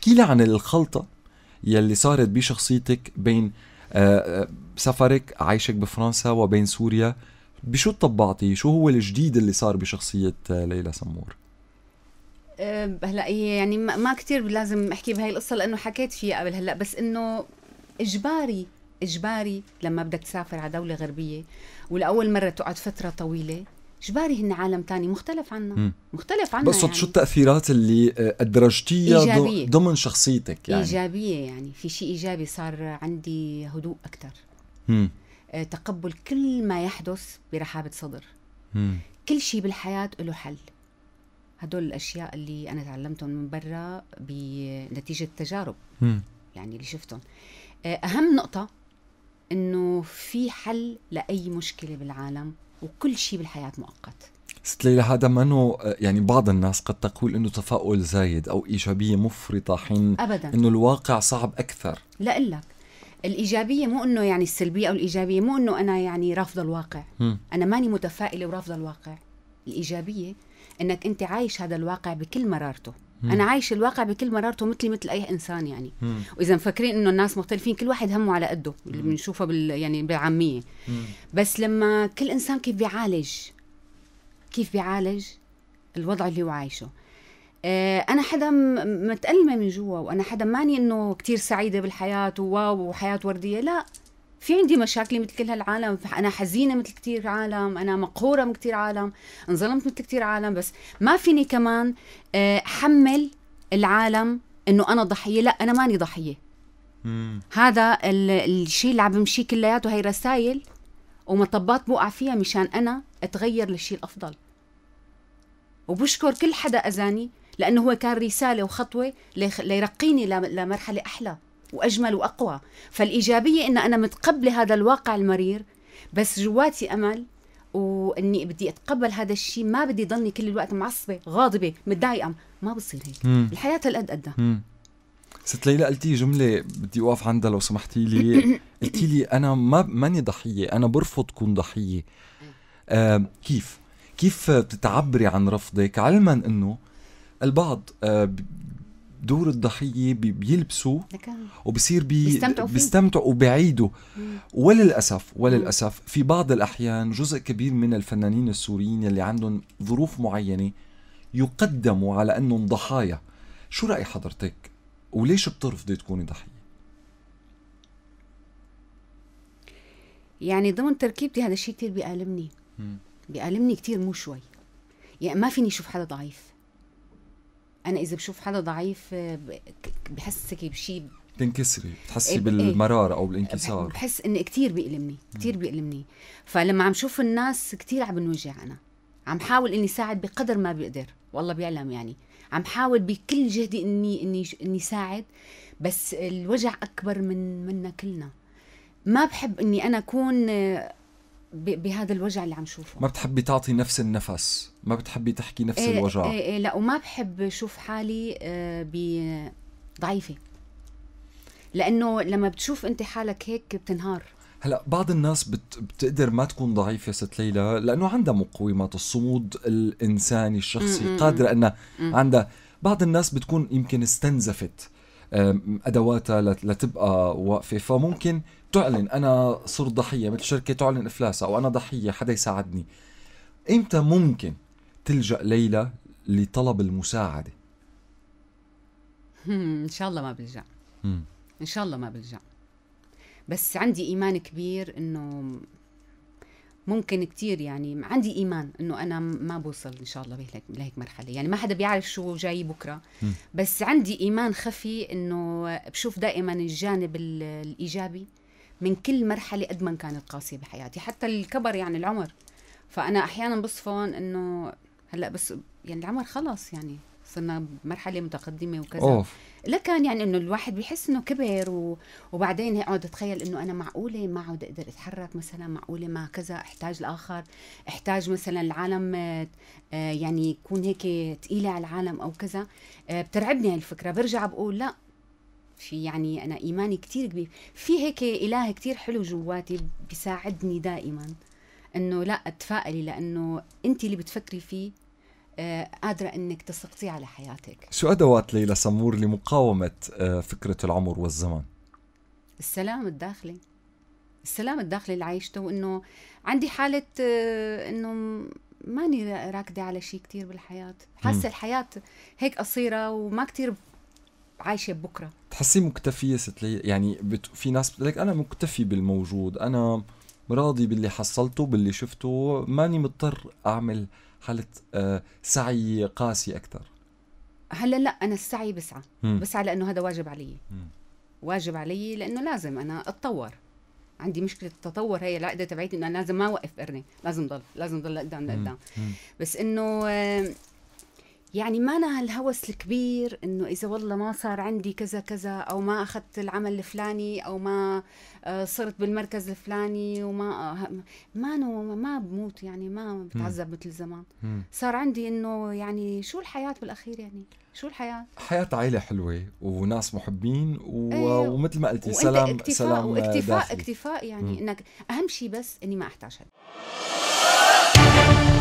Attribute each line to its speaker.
Speaker 1: احكي لي عن الخلطة يلي صارت بشخصيتك بين آه، آه، سفرك عايشك بفرنسا وبين سوريا بشو طبعتي شو هو الجديد اللي صار بشخصية آه، ليلى سمور
Speaker 2: هلا يعني ما كتير لازم احكي بهاي القصه لانه حكيت فيها قبل هلا بس انه اجباري اجباري لما بدك تسافر على دوله غربيه ولاول مره تقعد فتره طويله جباري هن عالم تاني مختلف عنا مم. مختلف عنا بقصد يعني. شو
Speaker 1: التاثيرات اللي آه، ادرجتيها إيجابية. ضمن شخصيتك يعني
Speaker 2: ايجابيه يعني في شيء ايجابي صار عندي هدوء اكثر آه، تقبل كل ما يحدث برحابه صدر مم. كل شيء بالحياه له حل هدول الاشياء اللي انا تعلمتهم من برا بنتيجه تجارب مم. يعني اللي شفتهم آه، اهم نقطه انه في حل لاي مشكله بالعالم وكل شيء بالحياه مؤقت
Speaker 1: ست ليلى هذا انه يعني بعض الناس قد تقول انه تفاؤل زايد او ايجابيه مفرطه حين ابدا انه الواقع صعب اكثر
Speaker 2: لا لك الايجابيه مو انه يعني السلبيه او الايجابيه مو انه انا يعني رافضه الواقع م. انا ماني متفائله ورافضه الواقع الايجابيه انك انت عايش هذا الواقع بكل مرارته مم. انا عايش الواقع بكل مرارته مثلي مثل اي انسان يعني مم. واذا مفكرين انه الناس مختلفين كل واحد همه على قده اللي بنشوفه بال يعني بالعاميه بس لما كل انسان كيف بيعالج كيف بيعالج الوضع اللي هو عايشه آه، انا حدا متألمة من جوا وانا حدا ماني انه كتير سعيده بالحياه وواو وحياه ورديه لا في عندي مشاكلي مثل كل هالعالم انا حزينه مثل كثير عالم انا مقهوره من كثير عالم انظلمت مثل كثير عالم بس ما فيني كمان آه، حمل العالم انه انا ضحيه لا انا ماني ضحيه هذا الشيء اللي عم بمشيه كلياته هي رسائل ومطبات بوقع فيها مشان انا اتغير للشيء الافضل وبشكر كل حدا اذاني لانه هو كان رساله وخطوه ليرقيني لمرحله احلى واجمل واقوى فالايجابيه ان انا متقبله هذا الواقع المرير بس جواتي امل واني بدي اتقبل هذا الشيء ما بدي ضلني كل الوقت معصبه غاضبه متضايقه ما بصير هيك مم. الحياه هالقد قدها
Speaker 1: ست ليلى قلتي جمله بدي اوقف عندها لو سمحتي لي قلتي لي انا ما ماني ضحيه انا برفض كون ضحيه آه كيف كيف بتتعبري عن رفضك علما انه البعض آه دور الضحيه بيلبسوا وبصير بي بيستمتعوا, بيستمتعوا وبيعيدوا وللاسف وللاسف في بعض الاحيان جزء كبير من الفنانين السوريين اللي عندهم ظروف معينه يقدموا على انهم ضحايا شو راي حضرتك وليش بترفضي تكوني ضحيه
Speaker 2: يعني ضمن تركيبتي هذا الشيء كثير بيألمني بيألمني كثير مو شوي يعني ما فيني اشوف حدا ضعيف انا اذا بشوف حدا ضعيف بحسك بشيء
Speaker 1: بتنكسري بتحسي إيه، إيه. بالمراره او بالانكسار بحس
Speaker 2: اني كثير بيألمني كثير بيألمني فلما عم شوف الناس كثير عم بنوجع انا عم حاول اني ساعد بقدر ما بقدر والله بيعلم يعني عم حاول بكل جهدي اني اني اني ساعد بس الوجع اكبر من منا كلنا ما بحب اني انا اكون بهذا الوجع اللي عم شوفه
Speaker 1: ما بتحبي تعطي نفس النفس ما بتحبي تحكي نفس إيه الوجع إيه
Speaker 2: إيه لا وما بحب شوف حالي آه، ضعيفة لأنه لما بتشوف أنت حالك هيك بتنهار
Speaker 1: هلا بعض الناس بت... بتقدر ما تكون ضعيفة ست ليلى لأنه عندها مقومات الصمود الإنساني الشخصي قادره أنها عندها بعض الناس بتكون يمكن استنزفت أدواتها لتبقى واقفة فممكن تعلن انا صرت ضحيه مثل شركه تعلن افلاسها او انا ضحيه حدا يساعدني امتى ممكن تلجا ليلى لطلب المساعده
Speaker 2: ان شاء الله ما بلجا ان شاء الله ما بلجا بس عندي ايمان كبير انه ممكن كتير يعني عندي ايمان انه انا ما بوصل ان شاء الله بهيك لهيك مرحله يعني ما حدا بيعرف شو جاي بكره بس عندي ايمان خفي انه بشوف دائما الجانب الايجابي من كل مرحله قد ما كانت قاسيه بحياتي حتى الكبر يعني العمر فانا احيانا بصفن انه هلا بس يعني العمر خلص يعني صرنا بمرحلة متقدمة وكذا أوف. لكن يعني انه الواحد بيحس انه كبر و... وبعدين اقعد اتخيل انه انا معقولة ما عاد اقدر اتحرك مثلا معقولة ما كذا احتاج الاخر احتاج مثلا العالم آه، يعني يكون هيك ثقيلة على العالم او كذا آه، بترعبني هالفكرة برجع بقول لا في يعني انا ايماني كثير كبير في هيك اله كثير حلو جواتي بيساعدني دائما انه لا اتفائلي لانه انت اللي بتفكري فيه آه، قادرة انك تسقطي على حياتك
Speaker 1: شو ادوات ليلى سمور لمقاومة آه، فكرة العمر والزمن؟
Speaker 2: السلام الداخلي السلام الداخلي اللي عايشته وانه عندي حالة آه، انه ماني راكدة على شيء كثير بالحياة حاسة الحياة هيك قصيرة وما كثير عايشة بكرة
Speaker 1: بتحسيه مكتفيه ست يعني بت... في ناس بتقول لك انا مكتفي بالموجود انا راضي باللي حصلته باللي شفته ماني مضطر اعمل حاله آه، سعي قاسي اكثر
Speaker 2: هلا لا انا السعي بسعى م. بسعى لانه هذا واجب علي م. واجب علي لانه لازم انا اتطور عندي مشكله التطور هي العقده تبعيتي انه انا لازم ما اوقف قرني لازم ضل لازم ضل لقدام لقدام بس انه آه، يعني ما أنا هالهوس الكبير إنه إذا والله ما صار عندي كذا كذا أو ما أخذت العمل الفلاني أو ما آه، صرت بالمركز الفلاني وما آه، ما ما بموت يعني ما بتعذب مثل زمان صار عندي إنه يعني شو الحياة بالأخير يعني شو الحياة؟
Speaker 1: حياة عائلة حلوة وناس محبين و... أيوه. ومثل ما قلتي سلام اكتفاء سلام واكتفاء داخلي. اكتفاء يعني مم.
Speaker 2: انك اهم شيء بس اني ما احتاج هذا